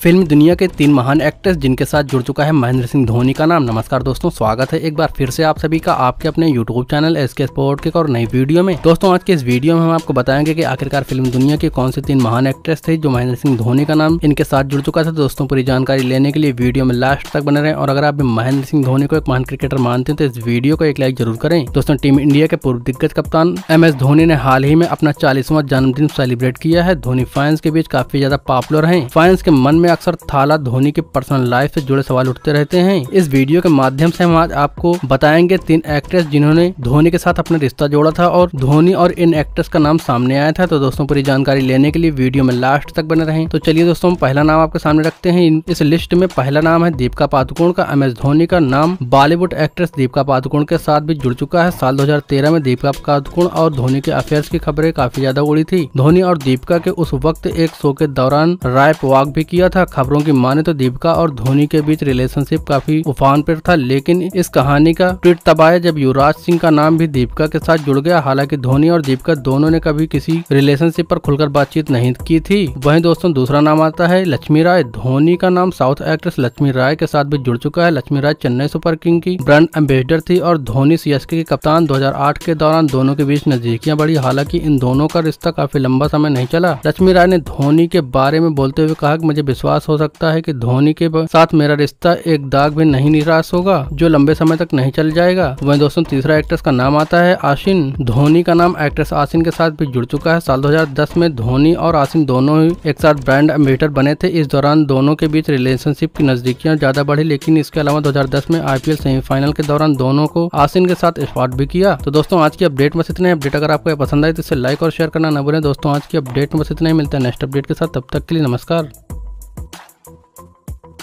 film दुनिया के तीन महान एक्ट्रेस जिनके साथ जुड़ चुका है महेंद्र सिंह धोनी का नाम नमस्कार दोस्तों स्वागत है एक बार फिर से आप सभी का आपके अपने YouTube channel S K sport के और नई वीडियो में दोस्तों आज के इस वीडियो में हम आपको बताएंगे कि आखिरकार फिल्म दुनिया के कौन से तीन महान एक्ट्रेस थे जो महेंद्र सिंह धोनी का नाम इनके साथ जुड़ चुका था दोस्तों पूरी जानकारी लेने के लिए वीडियो में लास्ट तक बने रहे और अगर आप महेंद्र सिंह धोनी को एक महान क्रिकेटर मानते हैं तो इस वीडियो को एक लाइक जरूर करें दोस्तों टीम इंडिया के पूर्व दिग्गज कप्तान एम एस धोनी ने हाल ही में अपना चालीसवां जन्मदिन सेलिब्रेट किया है धोनी फैंस के बीच काफी ज्यादा पॉपुलर है फैंस के मन में अक्सर थाला धोनी के पर्सनल लाइफ से जुड़े सवाल उठते रहते हैं इस वीडियो के माध्यम से हम आज आपको बताएंगे तीन एक्ट्रेस जिन्होंने धोनी के साथ अपना रिश्ता जोड़ा था और धोनी और इन एक्ट्रेस का नाम सामने आया था तो दोस्तों पूरी जानकारी लेने के लिए वीडियो में लास्ट तक बने रहे तो चलिए दोस्तों पहला नाम आपके सामने रखते हैं इस लिस्ट में पहला नाम है दीपिका पादुकोण का एम एस धोनी का नाम बॉलीवुड एक्ट्रेस दीपिका पादुकोण के साथ भी जुड़ चुका है साल दो में दीपिका पादुकोण और धोनी के अफेयर्स की खबरें काफी ज्यादा उड़ी थी धोनी और दीपिका के उस वक्त एक शो के दौरान रायप वॉक भी किया गया था खबरों की माने तो दीपिका और धोनी के बीच रिलेशनशिप काफी उफान पर था लेकिन इस कहानी का ट्विट तब आया जब युवराज सिंह का नाम भी दीपिका के साथ जुड़ गया हालांकि धोनी और दीपिका दोनों ने कभी किसी रिलेशनशिप पर खुलकर बातचीत नहीं की थी वहीं दोस्तों दूसरा नाम आता है लक्ष्मी राय धोनी का नाम साउथ एक्ट्रेस लक्ष्मी राय के साथ भी जुड़ चुका है लक्ष्मी राय चेन्नई सुपर किंग की ब्रांड एम्बेसडर थी और धोनी सीएसके के कप्तान 2008 के दौरान दोनों के बीच नजदीकियां बढ़ी हालांकि इन दोनों का रिश्ता काफी लंबा समय नहीं चला लक्ष्मी राय ने धोनी के बारे में बोलते हुए कहा कि मुझे विश्वास हो सकता है कि धोनी के साथ मेरा रिश्ता एक दाग भी नहीं निराश होगा जो लंबे समय तक नहीं चल जाएगा वही दोस्तों तीसरा एक्ट्रेस का नाम आता है आशिन धोनी का नाम एक्ट्रेस आशिन के साथ भी जुड़ चुका है साल दो में धोनी और आशिन दोनों ही एक साथ ब्रांड एम्बेसडर बने थे इस दौरान दोनों के बीच रिलेशनशिप की नजदीकियां ज्यादा बढ़ी लेकिन इसके अलावा दो में एल सेमीफाइनल के दौरान दोनों को आसिन के साथ स्पॉट भी किया तो दोस्तों आज की अपडेट में इतने अपडेट अगर आपको पसंद आए तो इसे लाइक और शेयर करना न भूलें दोस्तों आज की अपडेट में इतना ही मिलता है नेक्स्ट अपडेट के साथ तब तक के लिए नमस्कार